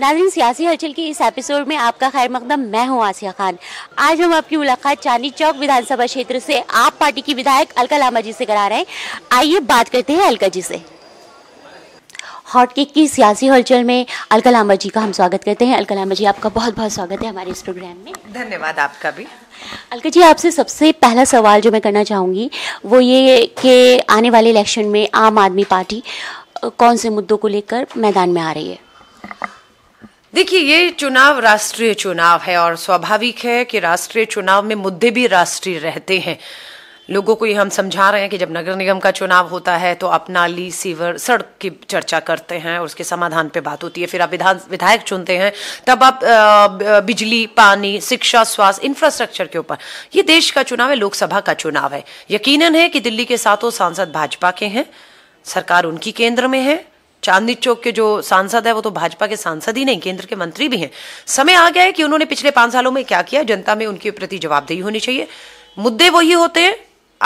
नाजरीन सियासी हलचल के इस एपिसोड में आपका खैर मकदम मैं हूं आसिया खान आज हम आपकी मुलाकात चांदी चौक विधानसभा क्षेत्र से आप पार्टी की विधायक अलका लामा जी से करा रहे हैं आइए बात करते हैं अलका जी से हॉट केक की सियासी हलचल में अलका लामा जी का हम स्वागत करते हैं अलका लामा जी आपका बहुत बहुत स्वागत है हमारे इस प्रोग्राम में धन्यवाद आपका भी अलका जी आपसे सबसे पहला सवाल जो मैं करना चाहूँगी वो ये कि आने वाले इलेक्शन में आम आदमी पार्टी कौन से मुद्दों को लेकर मैदान में आ रही है देखिए ये चुनाव राष्ट्रीय चुनाव है और स्वाभाविक है कि राष्ट्रीय चुनाव में मुद्दे भी राष्ट्रीय रहते हैं लोगों को ये हम समझा रहे हैं कि जब नगर निगम का चुनाव होता है तो आप नाली सीवर सड़क की चर्चा करते हैं और उसके समाधान पे बात होती है फिर आप विधान विधायक चुनते हैं तब आप बिजली पानी शिक्षा स्वास्थ्य इंफ्रास्ट्रक्चर के ऊपर ये देश का चुनाव है लोकसभा का चुनाव है यकीन है कि दिल्ली के सातों सांसद भाजपा के हैं सरकार उनकी केंद्र में है चांदनी चौक के जो सांसद है वो तो भाजपा के सांसद ही नहीं केंद्र के मंत्री भी हैं समय आ गया है कि उन्होंने पिछले पांच सालों में क्या किया जनता में उनके प्रति जवाबदेही होनी चाहिए मुद्दे वही होते हैं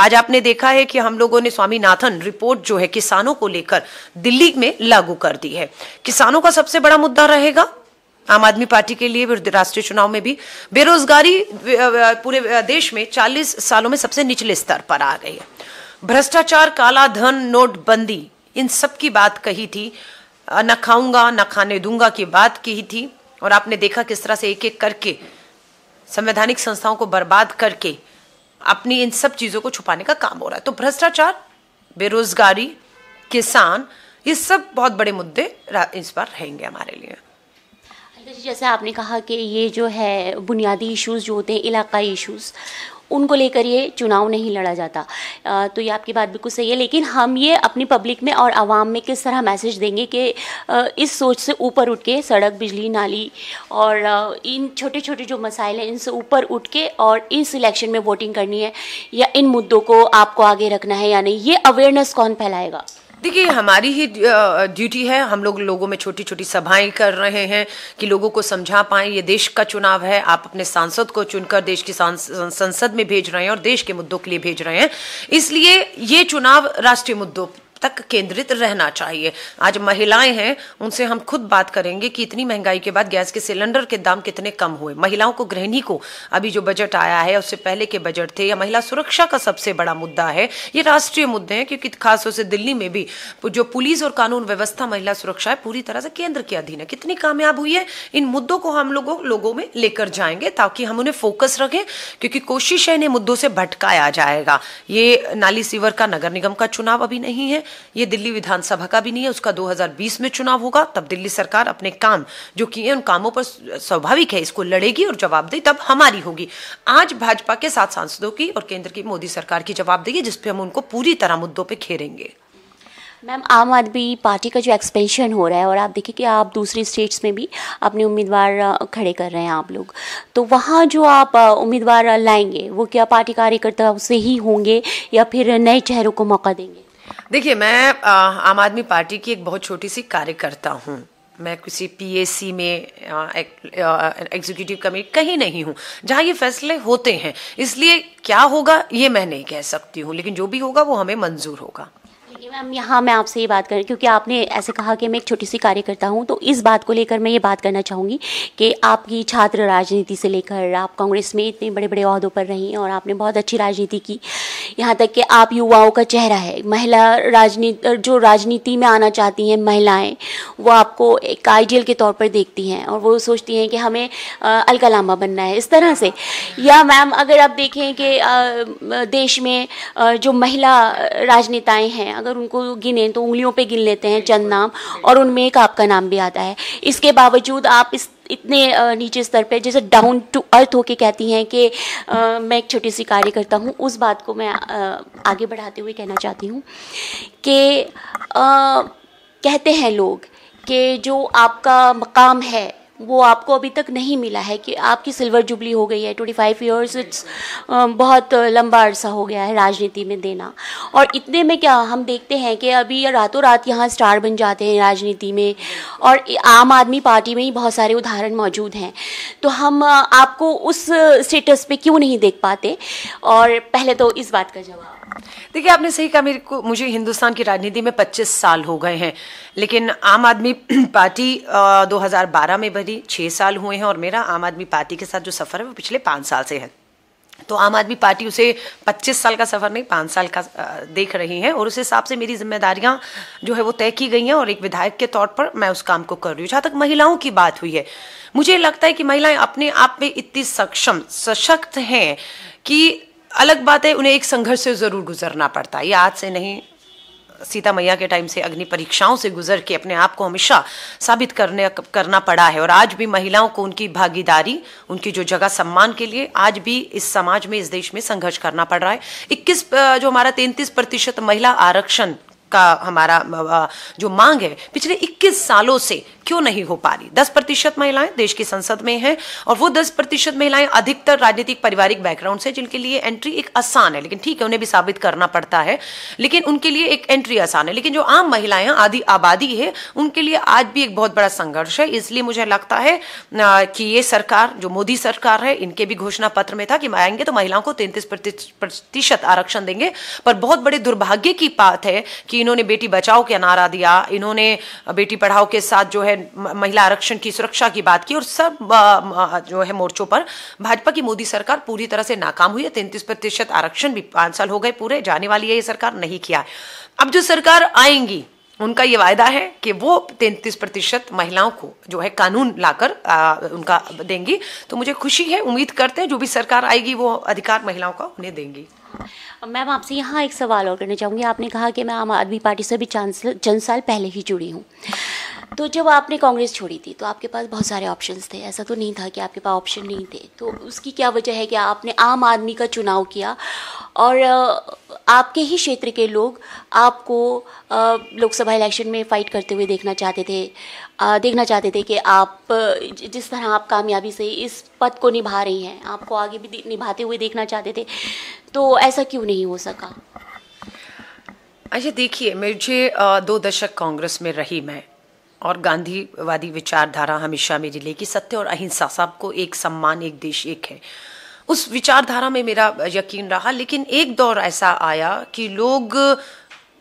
आज आपने देखा है कि हम लोगों ने स्वामीनाथन रिपोर्ट जो है किसानों को लेकर दिल्ली में लागू कर दी है किसानों का सबसे बड़ा मुद्दा रहेगा आम आदमी पार्टी के लिए राष्ट्रीय चुनाव में भी बेरोजगारी पूरे देश में 40 सालों में सबसे निचले स्तर पर आ गई है भ्रष्टाचार काला धन नोटबंदी इन सब की बात कही थी न खाऊंगा न खाने दूंगा की बात कही थी और आपने देखा किस तरह से एक एक करके संवैधानिक संस्थाओं को बर्बाद करके अपनी इन सब चीज़ों को छुपाने का काम हो रहा है तो भ्रष्टाचार बेरोजगारी किसान ये सब बहुत बड़े मुद्दे इस बार रहेंगे हमारे लिए जैसे आपने कहा कि ये जो है बुनियादी इश्यूज जो होते हैं इलाकाई इश्यूज उनको लेकर ये चुनाव नहीं लड़ा जाता आ, तो ये आपकी बात बिल्कुल सही है लेकिन हम ये अपनी पब्लिक में और आवाम में किस तरह मैसेज देंगे कि इस सोच से ऊपर उठ के सड़क बिजली नाली और इन छोटे छोटे जो मसाइल हैं इनसे ऊपर उठ के और इस इलेक्शन में वोटिंग करनी है या इन मुद्दों को आपको आगे रखना है या नहीं ये अवेयरनेस कौन फैलाएगा देखिए हमारी ही ड्यूटी है हम लोग लोगों में छोटी छोटी सभाएं कर रहे हैं कि लोगों को समझा पाएं ये देश का चुनाव है आप अपने सांसद को चुनकर देश की संसद में भेज रहे हैं और देश के मुद्दों के लिए भेज रहे हैं इसलिए ये चुनाव राष्ट्रीय मुद्दों तक केंद्रित रहना चाहिए आज महिलाएं हैं उनसे हम खुद बात करेंगे कि इतनी महंगाई के बाद गैस के सिलेंडर के दाम कितने कम हुए महिलाओं को गृहिणी को अभी जो बजट आया है उससे पहले के बजट थे या महिला सुरक्षा का सबसे बड़ा मुद्दा है ये राष्ट्रीय मुद्दे हैं क्योंकि खासतौर से दिल्ली में भी जो पुलिस और कानून व्यवस्था महिला सुरक्षा है पूरी तरह से केंद्र के अधीन है कितनी कामयाब हुई है इन मुद्दों को हम लोगों लोगों में लेकर जाएंगे ताकि हम उन्हें फोकस रखें क्योंकि कोशिश है इन्हें मुद्दों से भटकाया जाएगा ये नाली सीवर का नगर निगम का चुनाव अभी नहीं है ये दिल्ली विधानसभा का भी नहीं है उसका 2020 में चुनाव होगा तब दिल्ली सरकार अपने काम जो किए उन कामों पर स्वाभाविक है इसको लड़ेगी और जवाबदेही तब हमारी होगी आज भाजपा के सात सांसदों की और केंद्र की मोदी सरकार की जवाबदेही जिसपे हम उनको पूरी तरह मुद्दों पर घेरेंगे मैम आम आदमी पार्टी का जो एक्सपेंशन हो रहा है और आप देखिए कि आप दूसरी स्टेट्स में भी अपने उम्मीदवार खड़े कर रहे हैं आप लोग तो वहाँ जो आप उम्मीदवार लाएंगे वो क्या पार्टी कार्यकर्ता से ही होंगे या फिर नए चेहरों को मौका देंगे देखिए मैं आम आदमी पार्टी की एक बहुत छोटी सी कार्यकर्ता हूँ मैं किसी पीएसी में एग्जीक्यूटिव कमेटी कहीं नहीं हूँ जहाँ ये फैसले होते हैं इसलिए क्या होगा ये मैं नहीं कह सकती हूँ लेकिन जो भी होगा वो हमें मंजूर होगा मैम यहाँ मैं आपसे ये बात करें क्योंकि आपने ऐसे कहा कि मैं एक छोटी सी कार्यकर्ता हूँ तो इस बात को लेकर मैं ये बात करना चाहूँगी कि आपकी छात्र राजनीति से लेकर आप कांग्रेस में इतने बड़े बड़े अहदों पर रही और आपने बहुत अच्छी राजनीति की यहाँ तक कि आप युवाओं का चेहरा है महिला राजनीति जो राजनीति में आना चाहती हैं महिलाएँ वो आपको एक आइडियल के तौर पर देखती हैं और वो सोचती हैं कि हमें अलकलामा बनना है इस तरह से या मैम अगर आप देखें कि देश में जो महिला राजनेताएँ हैं अगर उन उनको गिने तो उंगलियों पे गिन लेते हैं चंद नाम और उनमें एक आपका नाम भी आता है इसके बावजूद आप इस इतने नीचे स्तर पे जैसे डाउन टू अर्थ होके कहती हैं कि आ, मैं एक छोटी सी कार्य करता हूँ उस बात को मैं आ, आगे बढ़ाते हुए कहना चाहती हूँ कि कहते हैं लोग कि जो आपका मकाम है वो आपको अभी तक नहीं मिला है कि आपकी सिल्वर जुबली हो गई है ट्वेंटी फाइव ईयर्स इट्स बहुत लंबा अरसा हो गया है राजनीति में देना और इतने में क्या हम देखते हैं कि अभी रातों रात यहाँ स्टार बन जाते हैं राजनीति में और आम आदमी पार्टी में ही बहुत सारे उदाहरण मौजूद हैं तो हम आपको उस स्टेटस पे क्यों नहीं देख पाते और पहले तो इस बात का जवाब देखिए आपने सही कहा मेरे को मुझे हिंदुस्तान की राजनीति में 25 साल हो गए हैं लेकिन आम आदमी पार्टी आ, 2012 में बनी छह साल हुए हैं और मेरा आम आदमी पार्टी के साथ जो सफ़र है वो पिछले पांच साल से है तो आम आदमी पार्टी उसे 25 साल का सफ़र नहीं पांच साल का देख रही है और उस हिसाब से मेरी जिम्मेदारियां जो है वो तय की गई हैं और एक विधायक के तौर पर मैं उस काम को कर रही हूँ जहां तक महिलाओं की बात हुई है मुझे लगता है कि महिलाएं अपने आप में इतनी सक्षम सशक्त हैं कि अलग बात है उन्हें एक संघर्ष से ज़रूर गुजरना पड़ता है ये आज से नहीं सीता मैया के टाइम से अग्नि परीक्षाओं से गुजर के अपने आप को हमेशा साबित करने करना पड़ा है और आज भी महिलाओं को उनकी भागीदारी उनकी जो जगह सम्मान के लिए आज भी इस समाज में इस देश में संघर्ष करना पड़ रहा है इक्कीस जो हमारा तैंतीस प्रतिशत महिला आरक्षण का हमारा जो मांग है पिछले 21 सालों से क्यों नहीं हो पा रही 10 प्रतिशत महिलाएं देश की संसद में हैं और वो 10 प्रतिशत महिलाएं अधिकतर राजनीतिक पारिवारिक बैकग्राउंड से जिनके लिए एंट्री एक आसान है लेकिन ठीक है उन्हें भी साबित करना पड़ता है लेकिन उनके लिए एक एंट्री आसान है लेकिन जो आम महिलाएं आधी आबादी है उनके लिए आज भी एक बहुत बड़ा संघर्ष है इसलिए मुझे लगता है कि ये सरकार जो मोदी सरकार है इनके भी घोषणा पत्र में था कि आएंगे तो महिलाओं को तैंतीस प्रतिशत आरक्षण देंगे पर बहुत बड़े दुर्भाग्य की बात है कि इन्होंने बेटी बचाओ के नारा दिया इन्होंने बेटी पढ़ाओ के साथ जो है महिला आरक्षण की सुरक्षा की बात की और सब जो है मोर्चों पर भाजपा की मोदी सरकार पूरी तरह से नाकाम हुई है तैंतीस प्रतिशत आरक्षण भी पांच साल हो गए पूरे जाने वाली है ये सरकार नहीं किया अब जो सरकार आएंगी उनका ये वायदा है कि वो तैंतीस प्रतिशत महिलाओं को जो है कानून लाकर आ, उनका देंगी तो मुझे खुशी है उम्मीद करते हैं जो भी सरकार आएगी वो अधिकार महिलाओं का उन्हें देंगी मैम आपसे यहाँ एक सवाल और करना चाहूँगी आपने कहा कि मैं आम आदमी पार्टी से भी चंद साल पहले ही जुड़ी हूँ तो जब आपने कांग्रेस छोड़ी थी तो आपके पास बहुत सारे ऑप्शंस थे ऐसा तो नहीं था कि आपके पास ऑप्शन नहीं थे तो उसकी क्या वजह है कि आपने आम आदमी का चुनाव किया और आपके ही क्षेत्र के लोग आपको लोकसभा इलेक्शन में फ़ाइट करते हुए देखना चाहते थे देखना चाहते थे कि आप जिस तरह आप कामयाबी से इस पद को निभा रही हैं आपको आगे भी निभाते हुए देखना चाहते थे तो ऐसा क्यों नहीं हो सका अच्छा देखिए मुझे दो दशक कांग्रेस में रही मैं और गांधीवादी विचारधारा हमेशा मेरे लिए कि सत्य और अहिंसा सबको एक सम्मान एक देश एक है उस विचारधारा में मेरा यकीन रहा लेकिन एक दौर ऐसा आया कि लोग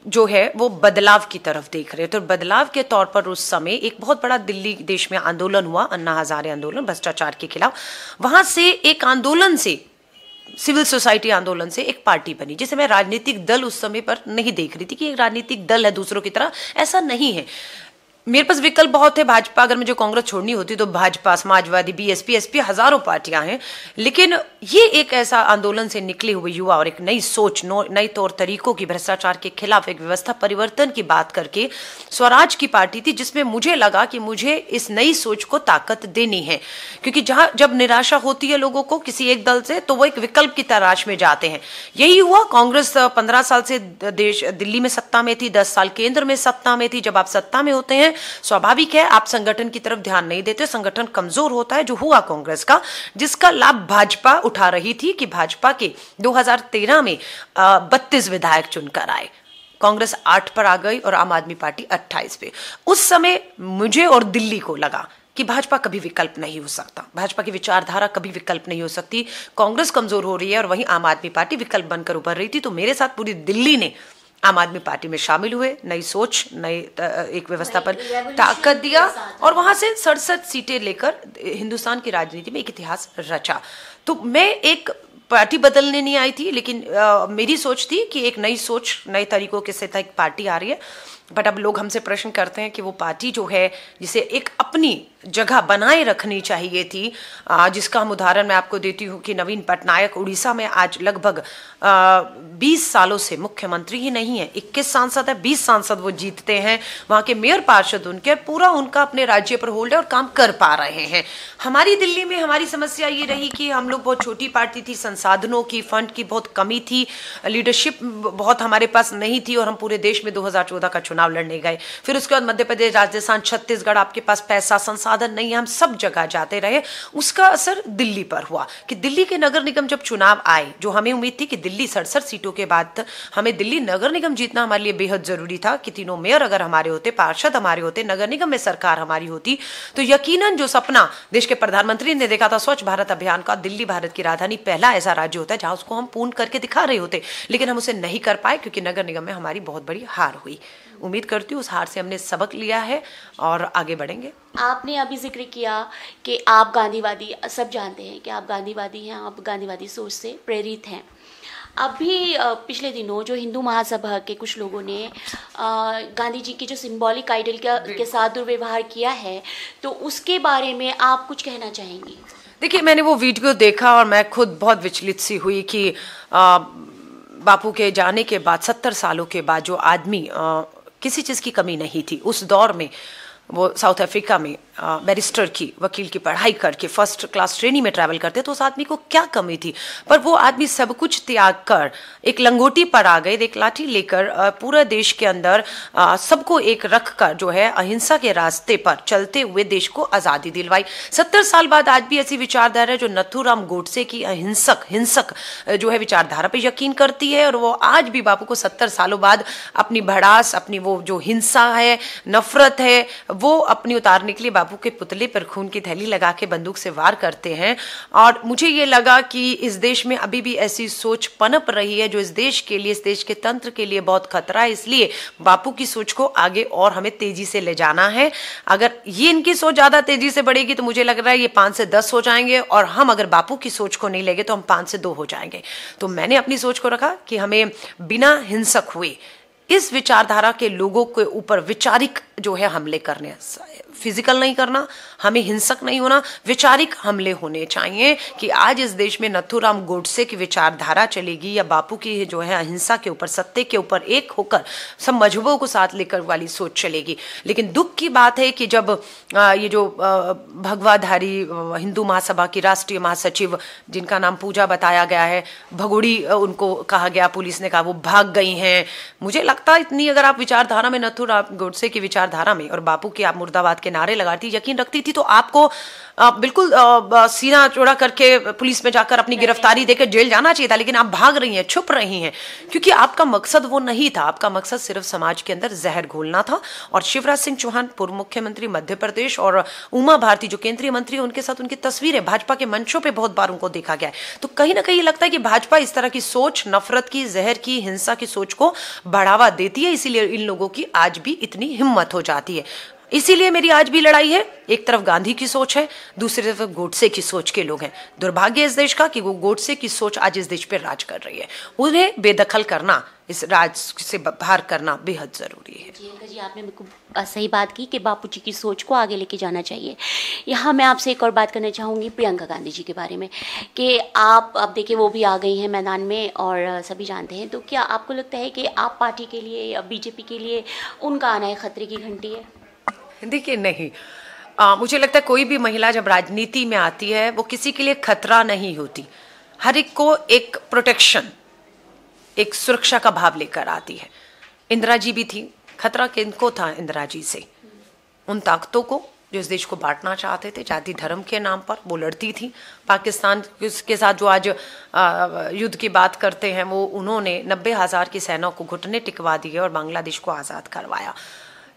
जो है वो बदलाव की तरफ देख रहे थे तो बदलाव के तौर पर उस समय एक बहुत बड़ा दिल्ली देश में आंदोलन हुआ अन्ना हजारे आंदोलन भ्रष्टाचार के खिलाफ वहां से एक आंदोलन से सिविल सोसाइटी आंदोलन से एक पार्टी बनी जिसे मैं राजनीतिक दल उस समय पर नहीं देख रही थी कि एक राजनीतिक दल है दूसरों की तरह ऐसा नहीं है मेरे पास विकल्प बहुत है भाजपा अगर मुझे कांग्रेस छोड़नी होती तो भाजपा समाजवादी बीएसपी एसपी हजारों पार्टियां हैं लेकिन ये एक ऐसा आंदोलन से निकले हुए युवा और एक नई सोच नई तौर तरीकों की भ्रष्टाचार के खिलाफ एक व्यवस्था परिवर्तन की बात करके स्वराज की पार्टी थी जिसमें मुझे लगा कि मुझे इस नई सोच को ताकत देनी है क्योंकि जहां जब निराशा होती है लोगों को किसी एक दल से तो वो एक विकल्प की तलाश में जाते हैं यही हुआ कांग्रेस पंद्रह साल से देश दिल्ली में सत्ता में थी दस साल केंद्र में सत्ता में थी जब आप सत्ता में होते हैं स्वाभाविक है आप संगठन की तरफ ध्यान नहीं देते संगठन कमजोर होता है जो हुआ कांग्रेस का जिसका लाभ भाजपा उठा रही थी कि भाजपा के 2013 में बत्तीस विधायक चुनकर आए कांग्रेस आठ पर आ गई और आम आदमी पार्टी अट्ठाईस पे उस समय मुझे और दिल्ली को लगा कि भाजपा कभी विकल्प नहीं हो सकता भाजपा की विचारधारा कभी विकल्प नहीं हो सकती कांग्रेस कमजोर हो रही है और वहीं आम आदमी पार्टी विकल्प बनकर उभर रही थी तो मेरे साथ पूरी दिल्ली ने आम आदमी पार्टी में शामिल हुए नई सोच नई एक व्यवस्था पर ताकत दिया और वहां से सड़सठ सीटें लेकर हिंदुस्तान की राजनीति में एक इतिहास रचा तो मैं एक पार्टी बदलने नहीं आई थी लेकिन आ, मेरी सोच थी कि एक नई सोच नए तरीकों के से एक पार्टी आ रही है बट अब लोग हमसे प्रश्न करते हैं कि वो पार्टी जो है जिसे एक अपनी जगह बनाए रखनी चाहिए थी जिसका हम उदाहरण मैं आपको देती हूँ कि नवीन पटनायक उड़ीसा में आज लगभग 20 सालों से मुख्यमंत्री ही नहीं है 21 सांसद है 20 सांसद वो जीतते हैं वहाँ के मेयर पार्षद उनके पूरा उनका अपने राज्य पर होल्ड है और काम कर पा रहे हैं हमारी दिल्ली में हमारी समस्या ये रही कि हम लोग बहुत छोटी पार्टी थी संसाधनों की फंड की बहुत कमी थी लीडरशिप बहुत हमारे पास नहीं थी और हम पूरे देश में दो का चुनाव लड़ने गए फिर उसके बाद मध्य प्रदेश राजस्थान छत्तीसगढ़ आपके पास पैसा संसद साधन नहीं है हम सब जगह जाते रहे उसका असर दिल्ली पर हुआ कि दिल्ली के नगर निगम जब चुनाव आए जो हमें उम्मीद थी कि दिल्ली सड़सठ सीटों के बाद हमें दिल्ली नगर निगम जीतना हमारे लिए बेहद जरूरी था कि तीनों मेयर अगर हमारे होते पार्षद हमारे होते नगर निगम में सरकार हमारी होती तो यकीन जो सपना देश के प्रधानमंत्री ने देखा था स्वच्छ भारत अभियान का दिल्ली भारत की राजधानी पहला ऐसा राज्य होता है जहां उसको हम पूर्ण करके दिखा रहे होते लेकिन हम उसे नहीं कर पाए क्योंकि नगर निगम में हमारी बहुत बड़ी हार हुई उम्मीद करती हूँ उस हार से हमने सबक लिया है और आगे बढ़ेंगे आपने अभी जिक्र किया कि आप गांधीवादी सब जानते हैं कि आप गांधीवादी हैं आप गांधीवादी सोच से प्रेरित हैं अभी पिछले दिनों जो हिंदू महासभा के कुछ लोगों ने गांधी जी की जो सिंबॉलिक आइडल के साथ दुर्व्यवहार किया है तो उसके बारे में आप कुछ कहना चाहेंगे देखिए मैंने वो वीडियो देखा और मैं खुद बहुत विचलित सी हुई कि बापू के जाने के बाद सत्तर सालों के बाद जो आदमी किसी चीज़ की कमी नहीं थी उस दौर में वो साउथ अफ्रीका में बैरिस्टर की वकील की पढ़ाई करके फर्स्ट क्लास श्रेणी में ट्रैवल करते तो उस आदमी को क्या कमी थी पर वो आदमी सब कुछ त्याग कर एक लंगोटी पर आ गए एक लाठी लेकर पूरा देश के अंदर सबको एक रख कर जो है अहिंसा के रास्ते पर चलते हुए देश को आज़ादी दिलवाई सत्तर साल बाद आज भी ऐसी विचारधारा है जो नथुराम गोडसे की अहिंसक हिंसक जो है विचारधारा पर यकीन करती है और वो आज भी बापू को सत्तर सालों बाद अपनी भड़ास अपनी वो जो हिंसा है नफरत है वो अपनी उतारने के लिए बापू बाबू के पुतले पर खून की थैली लगा के बंदूक से वार करते हैं और मुझे ये लगा कि इस देश में अभी भी ऐसी सोच पनप रही है जो इस देश के लिए इस देश के तंत्र के लिए बहुत खतरा है इसलिए बापू की सोच को आगे और हमें तेजी से ले जाना है अगर ये इनकी सोच ज्यादा तेजी से बढ़ेगी तो मुझे लग रहा है ये पांच से दस हो जाएंगे और हम अगर बापू की सोच को नहीं लेंगे तो हम पांच से दो हो जाएंगे तो मैंने अपनी सोच को रखा कि हमें बिना हिंसक हुए इस विचारधारा के लोगों के ऊपर विचारिक जो है हमले करने फिजिकल नहीं करना हमें हिंसक नहीं होना वैचारिक हमले होने चाहिए कि आज इस देश में नथुराम गोडसे की विचारधारा चलेगी या बापू की जो है अहिंसा के ऊपर सत्य के ऊपर एक होकर सब मजहबों को साथ लेकर वाली सोच चलेगी लेकिन दुख की बात है कि जब ये जो भगवाधारी हिंदू महासभा की राष्ट्रीय महासचिव जिनका नाम पूजा बताया गया है भगोड़ी उनको कहा गया पुलिस ने कहा वो भाग गई हैं मुझे लगता है इतनी अगर आप विचारधारा में नथुराम गोडसे की विचारधारा में और बापू की आप मुर्दाबाद के के नारे लगाती यकीन रखती थी तो आपको आ, बिल्कुल आ, सीना चौड़ा करके पुलिस में जाकर अपनी गिरफ्तारी देकर जेल जाना चाहिए था लेकिन आप भाग रही हैं छुप रही हैं क्योंकि आपका मकसद वो नहीं था आपका मकसद सिर्फ समाज के अंदर जहर घोलना था और शिवराज सिंह चौहान पूर्व मुख्यमंत्री मध्य प्रदेश और उमा भारती जो केंद्रीय मंत्री उनके साथ उनकी तस्वीरें भाजपा के मंचों पर बहुत बार उनको देखा गया है तो कहीं ना कहीं लगता है कि भाजपा इस तरह की सोच नफरत की जहर की हिंसा की सोच को बढ़ावा देती है इसीलिए इन लोगों की आज भी इतनी हिम्मत हो जाती है इसीलिए मेरी आज भी लड़ाई है एक तरफ गांधी की सोच है दूसरी तरफ गोडसे की सोच के लोग हैं दुर्भाग्य इस देश का कि वो गोडसे की सोच आज इस देश पर राज कर रही है उन्हें बेदखल करना इस राज से बाहर करना बेहद ज़रूरी है जी, जी आपने सही बात की कि बापू जी की सोच को आगे लेके जाना चाहिए यहाँ मैं आपसे एक और बात करना चाहूँगी प्रियंका गांधी जी के बारे में कि आप अब देखिए वो भी आ गई हैं मैदान में और सभी जानते हैं तो क्या आपको लगता है कि आप पार्टी के लिए बीजेपी के लिए उनका आना है खतरे की घंटी है देखिए नहीं आ, मुझे लगता है कोई भी महिला जब राजनीति में आती है वो किसी के लिए खतरा नहीं होती हर एक को एक प्रोटेक्शन एक सुरक्षा का भाव लेकर आती है इंदिरा जी भी थी खतरा किनको था इंदिरा जी से उन ताकतों को जो इस देश को बांटना चाहते थे जाति धर्म के नाम पर वो लड़ती थी पाकिस्तान के साथ जो आज युद्ध की बात करते हैं वो उन्होंने नब्बे हज़ार की सेना को घुटने टिकवा दिए और बांग्लादेश को आज़ाद करवाया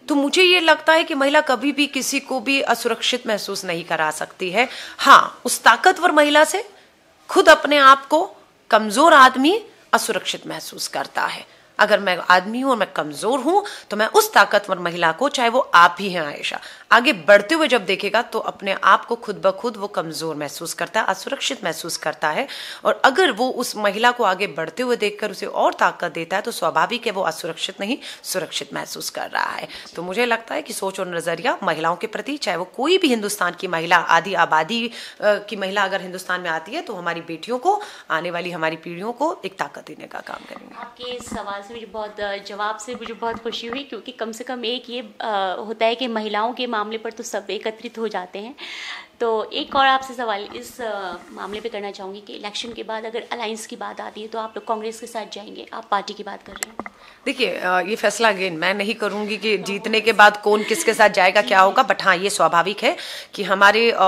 तो मुझे ये लगता है कि महिला कभी भी किसी को भी असुरक्षित महसूस नहीं करा सकती है हाँ उस ताकतवर महिला से खुद अपने आप को कमजोर आदमी असुरक्षित महसूस करता है अगर मैं आदमी हूं और मैं कमजोर हूं तो मैं उस ताकतवर महिला को चाहे वो आप ही हैं आयशा आगे बढ़ते हुए जब देखेगा तो अपने आप को खुद ब खुद वो कमजोर महसूस करता है असुरक्षित महसूस करता है और अगर वो उस महिला को आगे बढ़ते हुए देखकर उसे और ताकत देता है तो स्वाभाविक है वो असुरक्षित नहीं सुरक्षित महसूस कर रहा है तो मुझे लगता है कि सोच और नजरिया महिलाओं के प्रति चाहे वो कोई भी हिंदुस्तान की महिला आधी आबादी की महिला अगर हिंदुस्तान में आती है तो हमारी बेटियों को आने वाली हमारी पीढ़ियों को एक ताकत देने का काम करेंगे आपके सवाल सवाल से मुझे बहुत जवाब से मुझे बहुत खुशी हुई क्योंकि कम से कम एक ये होता है कि महिलाओं के मामले पर तो सब एकत्रित हो जाते हैं तो एक और आपसे सवाल इस मामले पे करना चाहूँगी कि इलेक्शन के बाद अगर अलायंस की बात आती है तो आप लोग कांग्रेस के साथ जाएंगे आप पार्टी की बात कर रहे हैं देखिए ये फैसला अगेन मैं नहीं करूंगी कि जीतने के बाद कौन किसके साथ जाएगा क्या होगा बट हाँ ये स्वाभाविक है कि हमारे आ,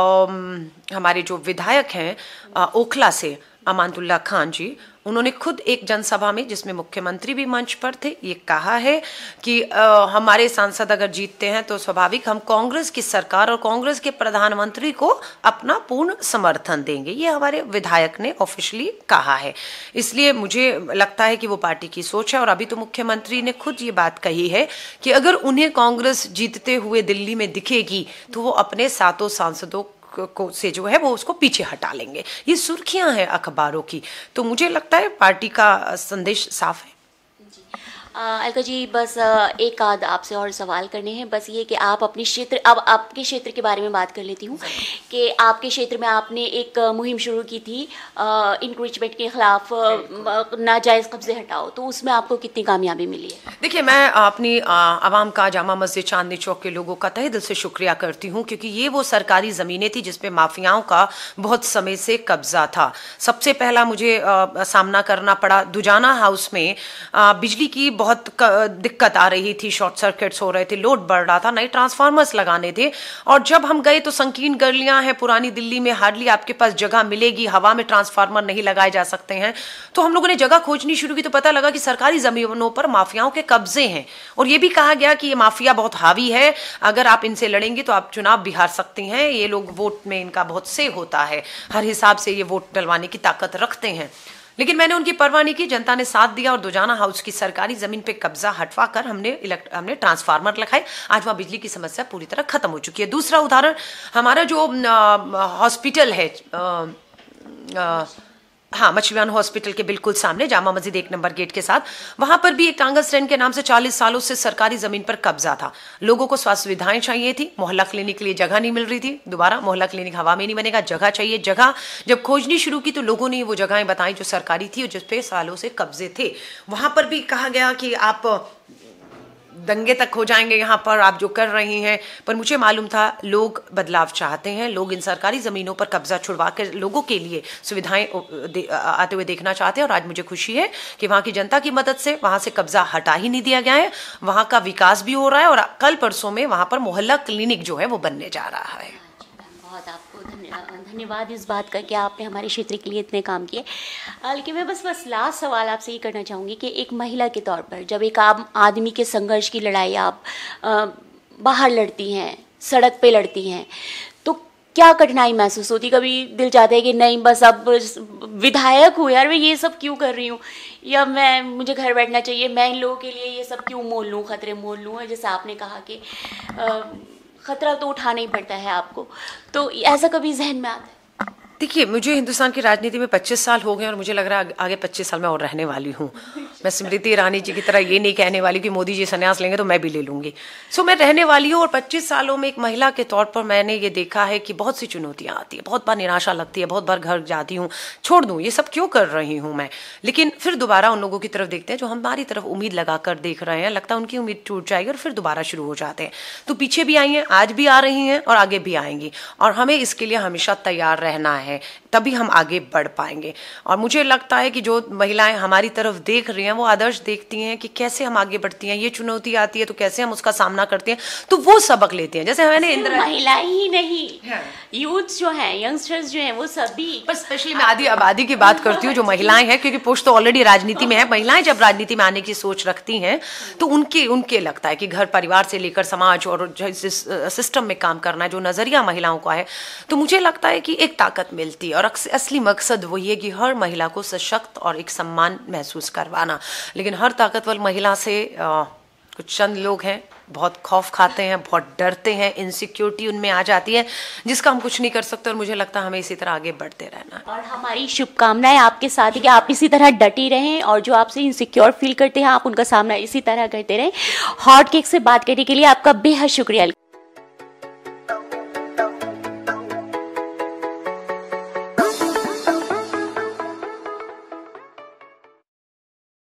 हमारे जो विधायक हैं ओखला से अमानतुल्ला खान जी उन्होंने खुद एक जनसभा में जिसमें मुख्यमंत्री भी मंच पर थे ये कहा है कि आ, हमारे सांसद अगर जीतते हैं तो स्वाभाविक हम कांग्रेस की सरकार और कांग्रेस के प्रधानमंत्री को अपना पूर्ण समर्थन देंगे ये हमारे विधायक ने ऑफिशियली कहा है इसलिए मुझे लगता है कि वो पार्टी की सोच है और अभी तो मुख्यमंत्री ने खुद ये बात कही है कि अगर उन्हें कांग्रेस जीतते हुए दिल्ली में दिखेगी तो वो अपने सातों सांसदों को से जो है वो उसको पीछे हटा लेंगे ये सुर्खियां हैं अखबारों की तो मुझे लगता है पार्टी का संदेश साफ है अलका जी बस एक आध आपसे और सवाल करने हैं बस ये कि आप अपने क्षेत्र अब आपके क्षेत्र के बारे में बात कर लेती हूँ कि आपके क्षेत्र में आपने एक मुहिम शुरू की थी इंक्रोचमेंट के खिलाफ नाजायज़ कब्जे हटाओ तो उसमें आपको कितनी कामयाबी मिली है देखिए मैं अपनी आवाम का जामा मस्जिद चांदनी चौक के लोगों का तहे दिल से शुक्रिया करती हूँ क्योंकि ये वो सरकारी ज़मीनें थी जिसपे माफियाओं का बहुत समय से कब्ज़ा था सबसे पहला मुझे सामना करना पड़ा दुजाना हाउस में बिजली की बहुत दिक्कत आ रही थी शॉर्ट सर्किट्स हो रहे थे लोड बढ़ रहा था नए ट्रांसफार्मर्स लगाने थे और जब हम गए तो संकीर्ण गलियां हैं पुरानी दिल्ली में हार्डली आपके पास जगह मिलेगी हवा में ट्रांसफार्मर नहीं लगाए जा सकते हैं तो हम लोगों ने जगह खोजनी शुरू की तो पता लगा कि सरकारी जमीनों पर माफियाओं के कब्जे हैं और ये भी कहा गया कि ये माफिया बहुत हावी है अगर आप इनसे लड़ेंगे तो आप चुनाव भी हार सकती हैं ये लोग वोट में इनका बहुत से होता है हर हिसाब से ये वोट डलवाने की ताकत रखते हैं लेकिन मैंने उनकी परवाह नहीं की जनता ने साथ दिया और दुजाना हाउस की सरकारी जमीन पे कब्जा हटवा कर हमने हमने ट्रांसफार्मर लगाए आज वहां बिजली की समस्या पूरी तरह खत्म हो चुकी है दूसरा उदाहरण हमारा जो हॉस्पिटल है आ, आ, हाँ मछलीवान हॉस्पिटल के बिल्कुल सामने जामा मस्जिद एक नंबर गेट के साथ वहां पर भी एक टांगा स्टैंड के नाम से 40 सालों से सरकारी जमीन पर कब्जा था लोगों को स्वास्थ्य सुविधाएं चाहिए थी मोहल्ला क्लिनिक के लिए जगह नहीं मिल रही थी दोबारा मोहल्ला क्लिनिक हवा में नहीं बनेगा जगह चाहिए जगह जब खोजनी शुरू की तो लोगों ने वो जगहें बताई जो सरकारी थी और जिसपे सालों से कब्जे थे वहां पर भी कहा गया कि आप दंगे तक हो जाएंगे यहाँ पर आप जो कर रही हैं पर मुझे मालूम था लोग बदलाव चाहते हैं लोग इन सरकारी ज़मीनों पर कब्जा छुड़वा कर लोगों के लिए सुविधाएं आते हुए देखना चाहते हैं और आज मुझे खुशी है कि वहाँ की जनता की मदद से वहाँ से कब्जा हटा ही नहीं दिया गया है वहाँ का विकास भी हो रहा है और कल परसों में वहाँ पर मोहल्ला क्लिनिक जो है वो बनने जा रहा है आपको धन्यवाद इस बात का कि आपने हमारे क्षेत्र के लिए इतने काम किए हालांकि मैं बस बस लास्ट सवाल आपसे ये करना चाहूँगी कि एक महिला के तौर पर जब एक आम आदमी के संघर्ष की लड़ाई आप बाहर लड़ती हैं सड़क पे लड़ती हैं तो क्या कठिनाई महसूस होती कभी दिल चाहता है कि नहीं बस अब विधायक हूँ यार मैं ये सब क्यों कर रही हूँ या मैं मुझे घर बैठना चाहिए मैं इन लोगों के लिए ये सब क्यों मोल लूँ खतरे मोल लूँ जैसे आपने कहा कि आ, ख़तरा तो उठाना ही पड़ता है आपको तो ऐसा कभी जहन में आता है देखिए मुझे हिंदुस्तान की राजनीति में 25 साल हो गए और मुझे लग रहा है आगे 25 साल मैं और रहने वाली हूँ मैं स्मृति ईरानी जी की तरह ये नहीं कहने वाली कि मोदी जी संन्यास लेंगे तो मैं भी ले लूंगी सो so, मैं रहने वाली हूँ और 25 सालों में एक महिला के तौर पर मैंने ये देखा है कि बहुत सी चुनौतियाँ आती है बहुत बार निराशा लगती है बहुत बार घर जाती हूँ छोड़ दूँ ये सब क्यों कर रही हूँ मैं लेकिन फिर दोबारा उन लोगों की तरफ देखते हैं जो हमारी तरफ उम्मीद लगाकर देख रहे हैं लगता है उनकी उम्मीद टूट जाएगी और फिर दोबारा शुरू हो जाते हैं तो पीछे भी आई हैं आज भी आ रही हैं और आगे भी आएंगी और हमें इसके लिए हमेशा तैयार रहना है है तभी हम आगे बढ़ पाएंगे और मुझे लगता है कि जो महिलाएं हमारी तरफ देख रही हैं वो आदर्श देखती हैं कि कैसे हम आगे बढ़ती हैं ये चुनौती आती है तो कैसे हम उसका सामना करते हैं तो वो सबक लेते हैं जैसे मैंने इंद्र महिला ही नहीं हाँ। यूथ जो है यंगस्टर्स जो है वो सभी पर स्पेशली मैं आदि आबादी की बात करती हूँ जो महिलाएं हैं क्योंकि पुरुष तो ऑलरेडी राजनीति में है महिलाएं जब राजनीति में आने की सोच रखती हैं तो उनके उनके लगता है कि घर परिवार से लेकर समाज और जिस सिस्टम में काम करना है जो नजरिया महिलाओं का है तो मुझे लगता है कि एक ताकत में मिलती और असली मकसद वही है कि हर महिला को सशक्त और एक सम्मान महसूस करवाना लेकिन हर ताकतवर महिला से आ, कुछ चंद लोग हैं बहुत खौफ खाते हैं बहुत डरते हैं इनसिक्योरिटी उनमें आ जाती है जिसका हम कुछ नहीं कर सकते और मुझे लगता है हमें इसी तरह आगे बढ़ते रहना और हमारी शुभकामनाएं आपके साथ कि आप इसी तरह डटी रहें और जो आपसे इनसिक्योर फील करते हैं आप उनका सामना इसी तरह करते रहें हॉट केक से बात करने के लिए आपका बेहद शुक्रिया